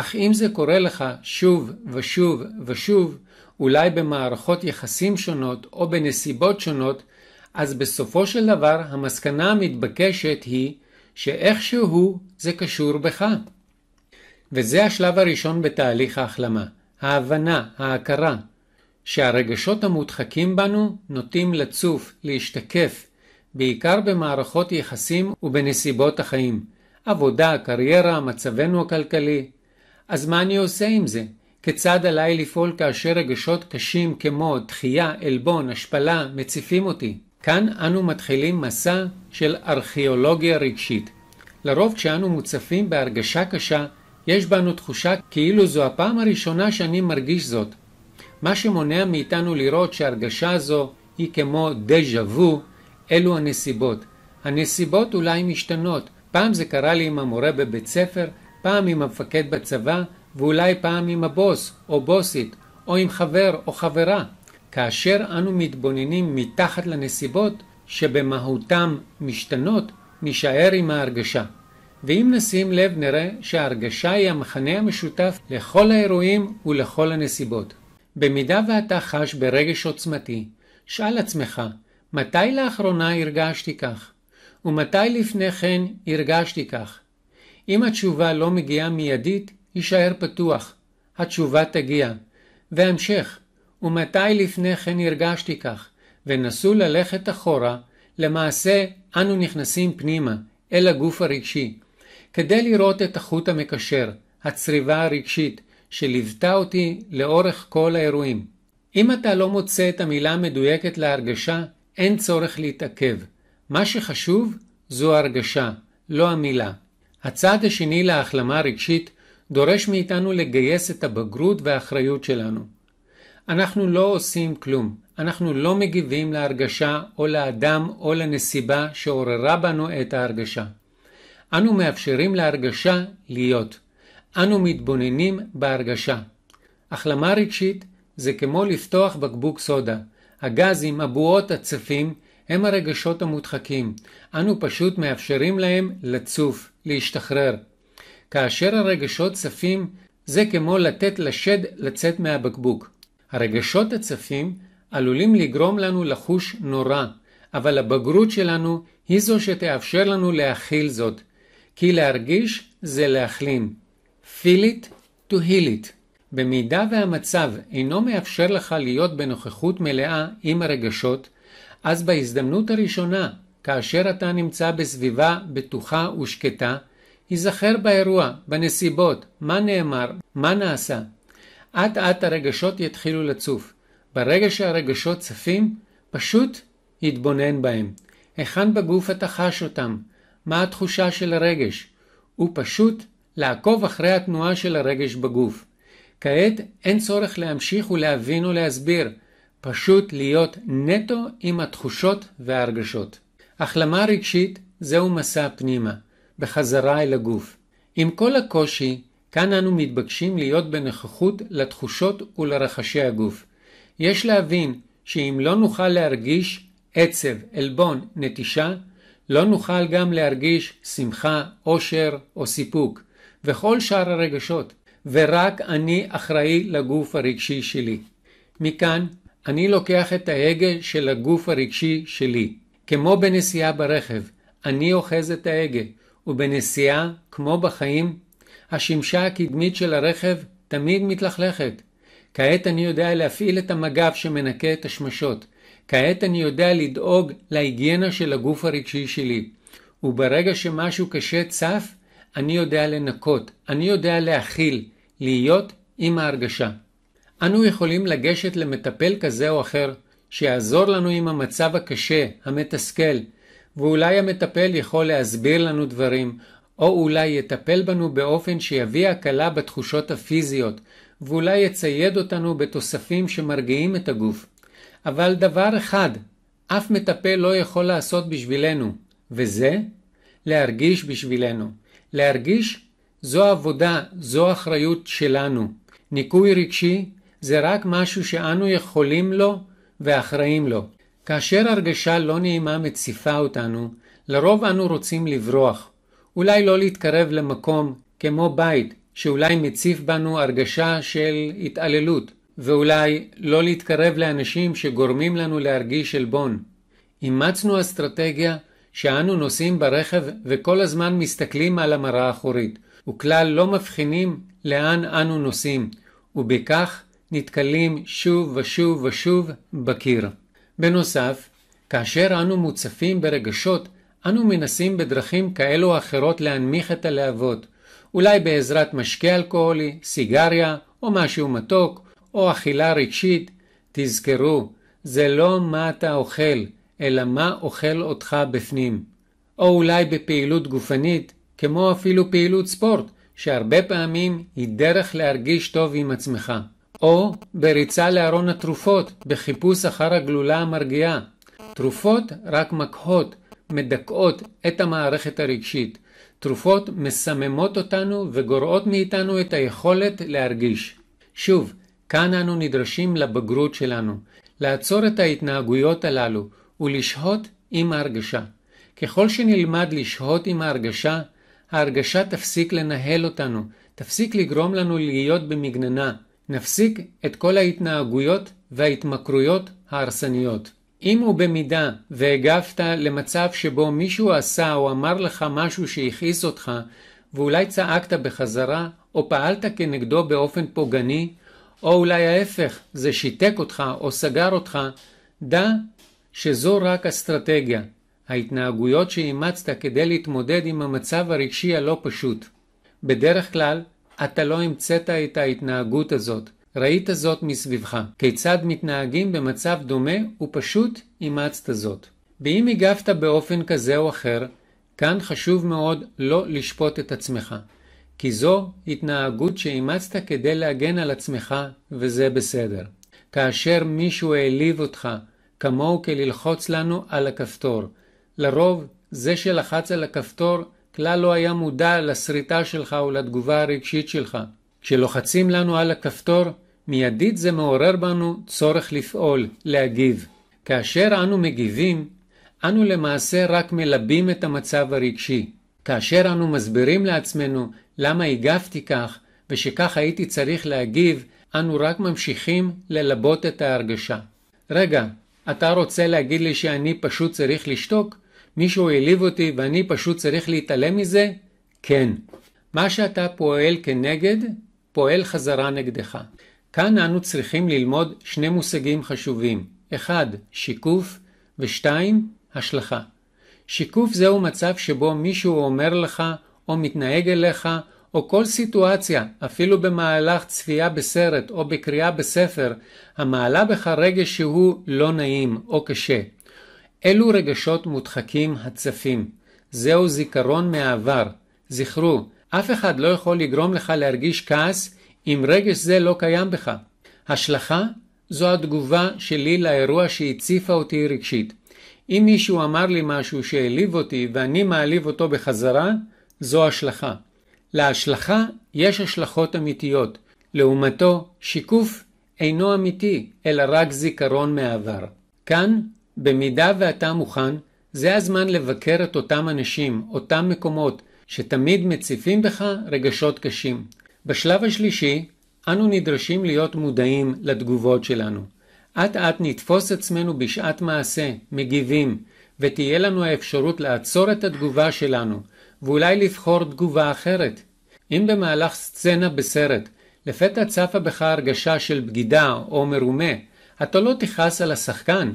אך אם זה קורה לך שוב ושוב ושוב, אולי במערכות יחסים שונות או בנסיבות שונות, אז בסופו של דבר המסקנה המתבקשת היא שאיכשהו זה קשור בך. וזה השלב הראשון בתהליך ההחלמה, ההבנה, ההכרה, שהרגשות המודחקים בנו נוטים לצוף, להשתקף, בעיקר במערכות יחסים ובנסיבות החיים, עבודה, קריירה, מצבנו הכלכלי, אז מה אני עושה עם זה? כיצד עליי לפעול כאשר רגשות קשים כמו דחייה, עלבון, השפלה, מציפים אותי? כאן אנו מתחילים מסע של ארכיאולוגיה רגשית. לרוב כשאנו מוצפים בהרגשה קשה, יש בנו תחושה כאילו זו הפעם הראשונה שאני מרגיש זאת. מה שמונע מאיתנו לראות שהרגשה זו היא כמו דז'ה וו, אלו הנסיבות. הנסיבות אולי משתנות. פעם זה קרה לי עם המורה בבית ספר, פעם עם המפקד בצבא, ואולי פעם עם הבוס, או בוסית, או עם חבר או חברה. כאשר אנו מתבוננים מתחת לנסיבות שבמהותם משתנות, נישאר עם ההרגשה. ואם נשים לב נראה שההרגשה היא המכנה המשותף לכל האירועים ולכל הנסיבות. במידה ואתה חש ברגש עוצמתי, שאל עצמך, מתי לאחרונה הרגשתי כך? ומתי לפני כן הרגשתי כך? אם התשובה לא מגיעה מיידית, יישאר פתוח. התשובה תגיע. והמשך, ומתי לפני כן הרגשתי כך, ונסו ללכת אחורה, למעשה אנו נכנסים פנימה, אל הגוף הרגשי, כדי לראות את החוט המקשר, הצריבה הרגשית, שליוותה אותי לאורך כל האירועים. אם אתה לא מוצא את המילה המדויקת להרגשה, אין צורך להתעכב. מה שחשוב זו הרגשה, לא המילה. הצעד השני להחלמה הרגשית דורש מאיתנו לגייס את הבגרות והאחריות שלנו. אנחנו לא עושים כלום, אנחנו לא מגיבים להרגשה או לאדם או לנסיבה שעוררה בנו את ההרגשה. אנו מאפשרים להרגשה להיות. אנו מתבוננים בהרגשה. החלמה רגשית זה כמו לפתוח בקבוק סודה. הגזים, הבועות, הצפים, הם הרגשות המודחקים. אנו פשוט מאפשרים להם לצוף, להשתחרר. כאשר הרגשות צפים, זה כמו לתת לשד לצאת מהבקבוק. הרגשות הצפים עלולים לגרום לנו לחוש נורא, אבל הבגרות שלנו היא זו שתאפשר לנו להכיל זאת. כי להרגיש זה להחלים. Feel it to heal it. במידה והמצב אינו מאפשר לך להיות בנוכחות מלאה עם הרגשות, אז בהזדמנות הראשונה, כאשר אתה נמצא בסביבה בטוחה ושקטה, היזכר באירוע, בנסיבות, מה נאמר, מה נעשה. אט אט הרגשות יתחילו לצוף. ברגע שהרגשות צפים, פשוט התבונן בהם. היכן בגוף אתה חש אותם? מה התחושה של הרגש? ופשוט לעקוב אחרי התנועה של הרגש בגוף. כעת אין צורך להמשיך ולהבין להסביר, פשוט להיות נטו עם התחושות וההרגשות. החלמה רגשית זהו מסע פנימה, בחזרה אל הגוף. עם כל הקושי, כאן אנו מתבקשים להיות בנוכחות לתחושות ולרחשי הגוף. יש להבין שאם לא נוכל להרגיש עצב, עלבון, נטישה, לא נוכל גם להרגיש שמחה, אושר או סיפוק, וכל שאר הרגשות, ורק אני אחראי לגוף הרגשי שלי. מכאן אני לוקח את ההגה של הגוף הרגשי שלי. כמו בנסיעה ברכב, אני אוחז את ההגה, ובנסיעה, כמו בחיים, השמשה הקדמית של הרכב תמיד מתלכלכת. כעת אני יודע להפעיל את המגף שמנקה את השמשות. כעת אני יודע לדאוג להיגיינה של הגוף הרגשי שלי. וברגע שמשהו קשה צף, אני יודע לנקות, אני יודע להכיל, להיות עם ההרגשה. אנו יכולים לגשת למטפל כזה או אחר, שיעזור לנו עם המצב הקשה, המתסכל, ואולי המטפל יכול להסביר לנו דברים, או אולי יטפל בנו באופן שיביא הקלה בתחושות הפיזיות, ואולי יצייד אותנו בתוספים שמרגיעים את הגוף. אבל דבר אחד, אף מטפל לא יכול לעשות בשבילנו, וזה להרגיש בשבילנו. להרגיש זו עבודה, זו אחריות שלנו. ניקוי רגשי זה רק משהו שאנו יכולים לו ואחראים לו. כאשר הרגשה לא נעימה מציפה אותנו, לרוב אנו רוצים לברוח. אולי לא להתקרב למקום כמו בית, שאולי מציף בנו הרגשה של התעללות, ואולי לא להתקרב לאנשים שגורמים לנו להרגיש עלבון. אימצנו אסטרטגיה שאנו נוסעים ברכב וכל הזמן מסתכלים על המראה האחורית, וכלל לא מבחינים לאן אנו נוסעים, ובכך נתקלים שוב ושוב ושוב בקיר. בנוסף, כאשר אנו מוצפים ברגשות, אנו מנסים בדרכים כאלו או אחרות להנמיך את הלהבות, אולי בעזרת משקה אלכוהולי, סיגריה או משהו מתוק, או אכילה רגשית. תזכרו, זה לא מה אתה אוכל, אלא מה אוכל אותך בפנים. או אולי בפעילות גופנית, כמו אפילו פעילות ספורט, שהרבה פעמים היא דרך להרגיש טוב עם עצמך. או בריצה לארון התרופות בחיפוש אחר הגלולה המרגיעה. תרופות רק מקהות, מדכאות את המערכת הרגשית. תרופות מסממות אותנו וגורעות מאיתנו את היכולת להרגיש. שוב, כאן אנו נדרשים לבגרות שלנו, לעצור את ההתנהגויות הללו ולשהות עם ההרגשה. ככל שנלמד לשהות עם ההרגשה, ההרגשה תפסיק לנהל אותנו, תפסיק לגרום לנו להיות במגננה. נפסיק את כל ההתנהגויות וההתמכרויות ההרסניות. אם במידה והגבת למצב שבו מישהו עשה או אמר לך משהו שהכעיס אותך, ואולי צעקת בחזרה, או פעלת כנגדו באופן פוגעני, או אולי ההפך, זה שיתק אותך או סגר אותך, דע שזו רק אסטרטגיה, ההתנהגויות שאימצת כדי להתמודד עם המצב הרגשי הלא פשוט. בדרך כלל, אתה לא המצאת את ההתנהגות הזאת. ראית זאת מסביבך. כיצד מתנהגים במצב דומה ופשוט אימצת זאת. ואם הגבת באופן כזה או אחר, כאן חשוב מאוד לא לשפוט את עצמך. כי זו התנהגות שאימצת כדי להגן על עצמך, וזה בסדר. כאשר מישהו העליב אותך, כמוהו כללחוץ לנו על הכפתור. לרוב, זה שלחץ על הכפתור כלל לא היה מודע לסריטה שלך ולתגובה הרגשית שלך. כשלוחצים לנו על הכפתור, מיידית זה מעורר בנו צורך לפעול, להגיב. כאשר אנו מגיבים, אנו למעשה רק מלבים את המצב הרגשי. כאשר אנו מסבירים לעצמנו למה הגבתי כך ושכך הייתי צריך להגיב, אנו רק ממשיכים ללבות את ההרגשה. רגע, אתה רוצה להגיד לי שאני פשוט צריך לשתוק? מישהו העליב אותי ואני פשוט צריך להתעלם מזה? כן. מה שאתה פועל כנגד, פועל חזרה נגדך. כאן אנו צריכים ללמוד שני מושגים חשובים. אחד, שיקוף, ושתיים, השלכה. שיקוף זהו מצב שבו מישהו אומר לך, או מתנהג אליך, או כל סיטואציה, אפילו במהלך צפייה בסרט או בקריאה בספר, המעלה בך רגש שהוא לא נעים או קשה. אלו רגשות מודחקים הצפים. זהו זיכרון מהעבר. זכרו, אף אחד לא יכול לגרום לך להרגיש כעס אם רגש זה לא קיים בך. השלכה זו התגובה שלי לאירוע שהציפה אותי רגשית. אם מישהו אמר לי משהו שהעליב אותי ואני מעליב אותו בחזרה, זו השלכה. להשלכה יש השלכות אמיתיות. לעומתו, שיקוף אינו אמיתי, אלא רק זיכרון מעבר. כאן במידה ואתה מוכן, זה הזמן לבקר את אותם אנשים, אותם מקומות, שתמיד מציפים בך רגשות קשים. בשלב השלישי, אנו נדרשים להיות מודעים לתגובות שלנו. אט אט נתפוס עצמנו בשעת מעשה, מגיבים, ותהיה לנו האפשרות לעצור את התגובה שלנו, ואולי לבחור תגובה אחרת. אם במהלך סצנה בסרט, לפתע צפה בך הרגשה של בגידה או מרומה, אתה לא תכעס על השחקן,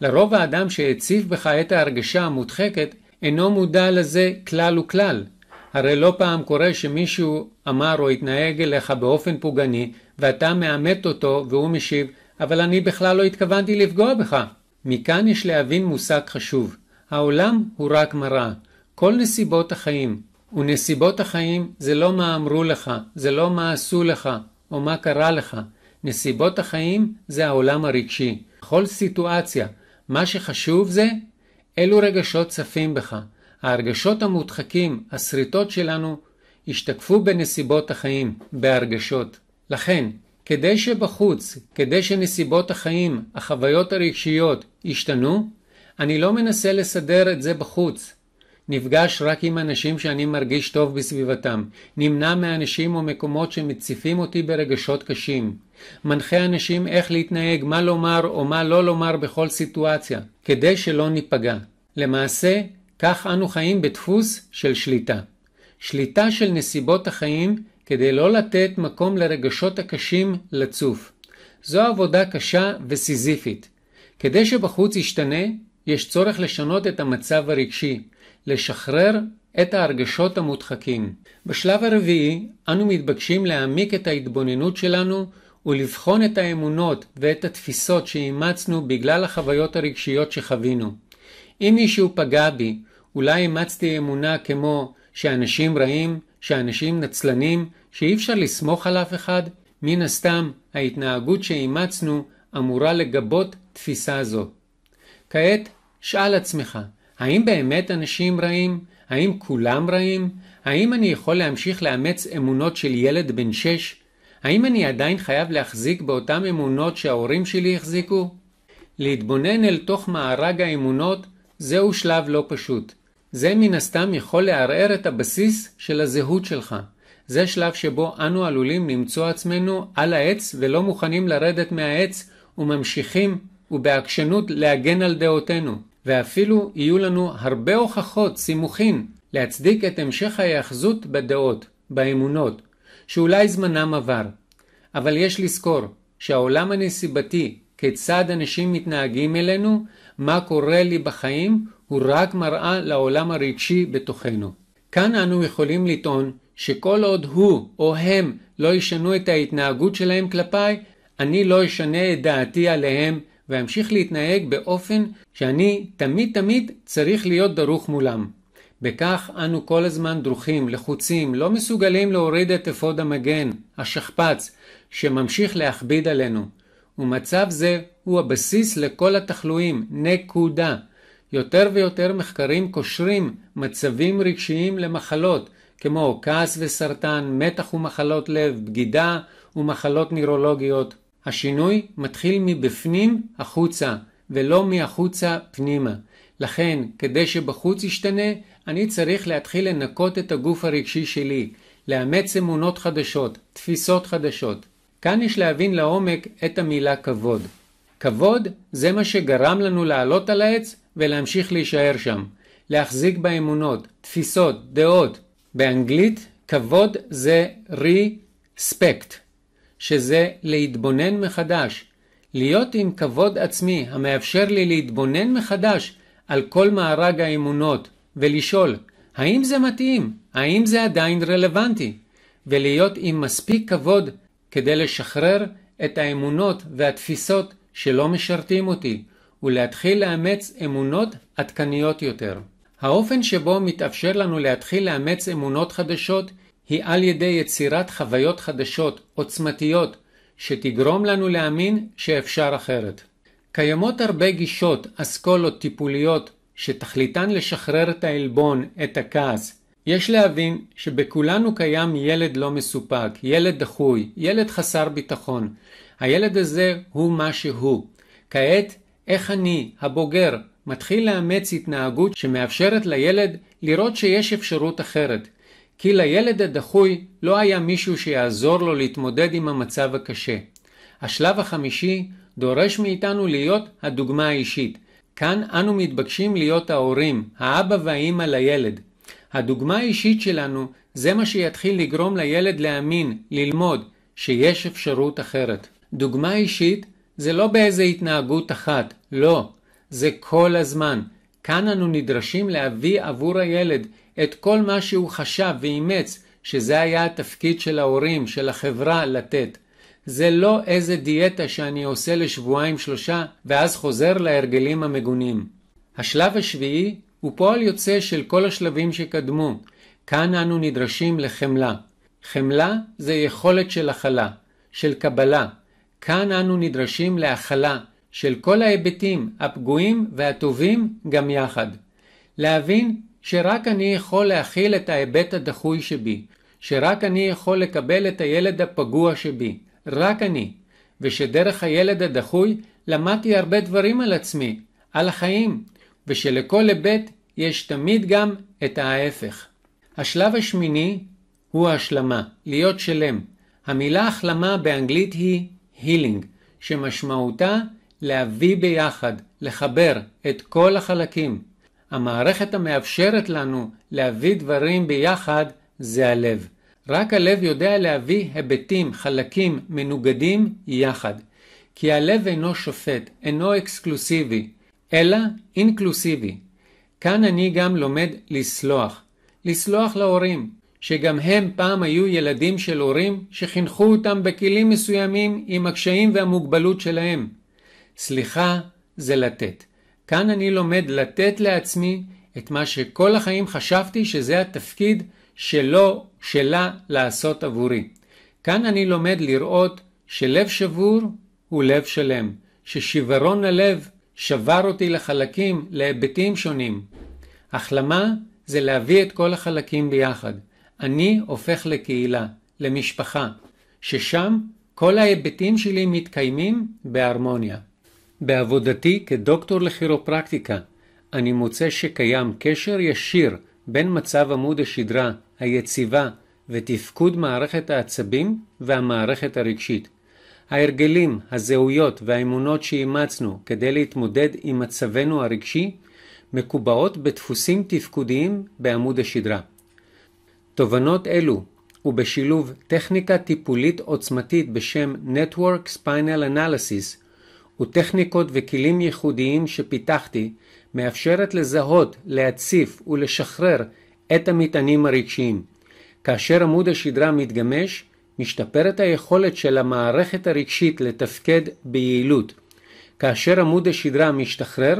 לרוב האדם שהציב בך את ההרגשה המודחקת, אינו מודע לזה כלל וכלל. הרי לא פעם קורה שמישהו אמר או התנהג אליך באופן פוגעני, ואתה מאמת אותו, והוא משיב, אבל אני בכלל לא התכוונתי לפגוע בך. מכאן יש להבין מושג חשוב. העולם הוא רק מראה. כל נסיבות החיים, ונסיבות החיים זה לא מה אמרו לך, זה לא מה עשו לך, או מה קרה לך. נסיבות החיים זה העולם הרגשי. כל סיטואציה, מה שחשוב זה אילו רגשות צפים בך. ההרגשות המודחקים, הסריטות שלנו, השתקפו בנסיבות החיים, בהרגשות. לכן, כדי שבחוץ, כדי שנסיבות החיים, החוויות הרגשיות, ישתנו, אני לא מנסה לסדר את זה בחוץ. נפגש רק עם אנשים שאני מרגיש טוב בסביבתם, נמנע מאנשים או מקומות שמציפים אותי ברגשות קשים. מנחה אנשים איך להתנהג, מה לומר או מה לא לומר בכל סיטואציה, כדי שלא ניפגע. למעשה, כך אנו חיים בדפוס של שליטה. שליטה של נסיבות החיים כדי לא לתת מקום לרגשות הקשים לצוף. זו עבודה קשה וסיזיפית. כדי שבחוץ ישתנה, יש צורך לשנות את המצב הרגשי, לשחרר את ההרגשות המודחקים. בשלב הרביעי, אנו מתבקשים להעמיק את ההתבוננות שלנו ולבחון את האמונות ואת התפיסות שאימצנו בגלל החוויות הרגשיות שחווינו. אם מישהו פגע בי, אולי אימצתי אמונה כמו שאנשים רעים, שאנשים נצלנים, שאי אפשר לסמוך על אף אחד? מן הסתם, ההתנהגות שאימצנו אמורה לגבות תפיסה זו. כעת, שאל עצמך, האם באמת אנשים רעים? האם כולם רעים? האם אני יכול להמשיך לאמץ אמונות של ילד בן שש? האם אני עדיין חייב להחזיק באותן אמונות שההורים שלי החזיקו? להתבונן אל תוך מארג האמונות זהו שלב לא פשוט. זה מן הסתם יכול לערער את הבסיס של הזהות שלך. זה שלב שבו אנו עלולים למצוא עצמנו על העץ ולא מוכנים לרדת מהעץ וממשיכים ובעקשנות להגן על דעותינו. ואפילו יהיו לנו הרבה הוכחות, סימוכין, להצדיק את המשך ההיאחזות בדעות, באמונות, שאולי זמנם עבר, אבל יש לזכור שהעולם הנסיבתי, כיצד אנשים מתנהגים אלינו, מה קורה לי בחיים, הוא רק מראה לעולם הרגשי בתוכנו. כאן אנו יכולים לטעון שכל עוד הוא או הם לא ישנו את ההתנהגות שלהם כלפיי, אני לא אשנה את דעתי עליהם ואמשיך להתנהג באופן שאני תמיד תמיד צריך להיות דרוך מולם. בכך אנו כל הזמן דרוכים, לחוצים, לא מסוגלים להוריד את אפוד המגן, השכפ"ץ, שממשיך להכביד עלינו. ומצב זה הוא הבסיס לכל התחלואים, נקודה. יותר ויותר מחקרים קושרים מצבים רגשיים למחלות, כמו כעס וסרטן, מתח ומחלות לב, בגידה ומחלות נירולוגיות. השינוי מתחיל מבפנים החוצה, ולא מהחוצה פנימה. לכן, כדי שבחוץ ישתנה, אני צריך להתחיל לנקות את הגוף הרגשי שלי, לאמץ אמונות חדשות, תפיסות חדשות. כאן יש להבין לעומק את המילה כבוד. כבוד זה מה שגרם לנו לעלות על העץ ולהמשיך להישאר שם. להחזיק באמונות, תפיסות, דעות. באנגלית כבוד זה respect, שזה להתבונן מחדש. להיות עם כבוד עצמי המאפשר לי להתבונן מחדש על כל מארג האמונות, ולשאול, האם זה מתאים? האם זה עדיין רלוונטי? ולהיות עם מספיק כבוד כדי לשחרר את האמונות והתפיסות שלא משרתים אותי, ולהתחיל לאמץ אמונות עדכניות יותר. האופן שבו מתאפשר לנו להתחיל לאמץ אמונות חדשות היא על ידי יצירת חוויות חדשות, עוצמתיות, שתגרום לנו להאמין שאפשר אחרת. קיימות הרבה גישות, אסכולות טיפוליות שתכליתן לשחרר את העלבון, את הכעס. יש להבין שבכולנו קיים ילד לא מסופק, ילד דחוי, ילד חסר ביטחון. הילד הזה הוא מה שהוא. כעת, איך אני, הבוגר, מתחיל לאמץ התנהגות שמאפשרת לילד לראות שיש אפשרות אחרת. כי לילד הדחוי לא היה מישהו שיעזור לו להתמודד עם המצב הקשה. השלב החמישי דורש מאיתנו להיות הדוגמה האישית, כאן אנו מתבקשים להיות ההורים, האבא והאימא לילד. הדוגמה האישית שלנו זה מה שיתחיל לגרום לילד להאמין, ללמוד, שיש אפשרות אחרת. דוגמה אישית זה לא באיזה התנהגות אחת, לא, זה כל הזמן. כאן אנו נדרשים להביא עבור הילד את כל מה שהוא חשב ואימץ, שזה היה התפקיד של ההורים, של החברה, לתת. זה לא איזה דיאטה שאני עושה לשבועיים שלושה ואז חוזר להרגלים המגונים. השלב השביעי הוא פועל יוצא של כל השלבים שקדמו. כאן אנו נדרשים לחמלה. חמלה זה יכולת של הכלה, של קבלה. כאן אנו נדרשים להכלה של כל ההיבטים, הפגועים והטובים גם יחד. להבין שרק אני יכול להכיל את ההיבט הדחוי שבי, שרק אני יכול לקבל את הילד הפגוע שבי, רק אני, ושדרך הילד הדחוי למדתי הרבה דברים על עצמי, על החיים, ושלכל היבט יש תמיד גם את ההפך. השלב השמיני הוא השלמה להיות שלם. המילה החלמה באנגלית היא healing, שמשמעותה להביא ביחד, לחבר את כל החלקים. המערכת המאפשרת לנו להביא דברים ביחד זה הלב. רק הלב יודע להביא היבטים, חלקים, מנוגדים יחד. כי הלב אינו שופט, אינו אקסקלוסיבי, אלא אינקלוסיבי. כאן אני גם לומד לסלוח. לסלוח להורים, שגם הם פעם היו ילדים של הורים שחינכו אותם בכלים מסוימים עם הקשיים והמוגבלות שלהם. סליחה זה לתת. כאן אני לומד לתת לעצמי את מה שכל החיים חשבתי שזה התפקיד שלו, שלה, לעשות עבורי. כאן אני לומד לראות שלב שבור הוא לב שלם, ששברון הלב שבר אותי לחלקים, להיבטים שונים. החלמה זה להביא את כל החלקים ביחד. אני הופך לקהילה, למשפחה, ששם כל ההיבטים שלי מתקיימים בהרמוניה. בעבודתי כדוקטור לכירופרקטיקה, אני מוצא שקיים קשר ישיר בין מצב עמוד השדרה היציבה ותפקוד מערכת העצבים והמערכת הרגשית. ההרגלים, הזהויות והאמונות שאימצנו כדי להתמודד עם מצבנו הרגשי מקובעות בדפוסים תפקודיים בעמוד השדרה. תובנות אלו, ובשילוב טכניקה טיפולית עוצמתית בשם Network Spinal Analysis, וטכניקות וכלים ייחודיים שפיתחתי, מאפשרת לזהות, להציף ולשחרר את המטענים הרגשיים. כאשר עמוד השדרה מתגמש, משתפרת היכולת של המערכת הרגשית לתפקד ביעילות. כאשר עמוד השדרה משתחרר,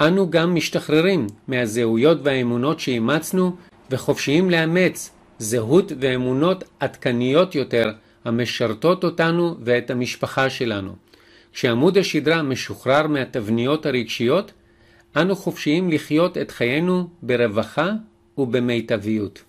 אנו גם משתחררים מהזהויות והאמונות שאימצנו וחופשיים לאמץ זהות ואמונות עדכניות יותר המשרתות אותנו ואת המשפחה שלנו. כשעמוד השדרה משוחרר מהתבניות הרגשיות, אנו חופשיים לחיות את חיינו ברווחה ובמיטביות.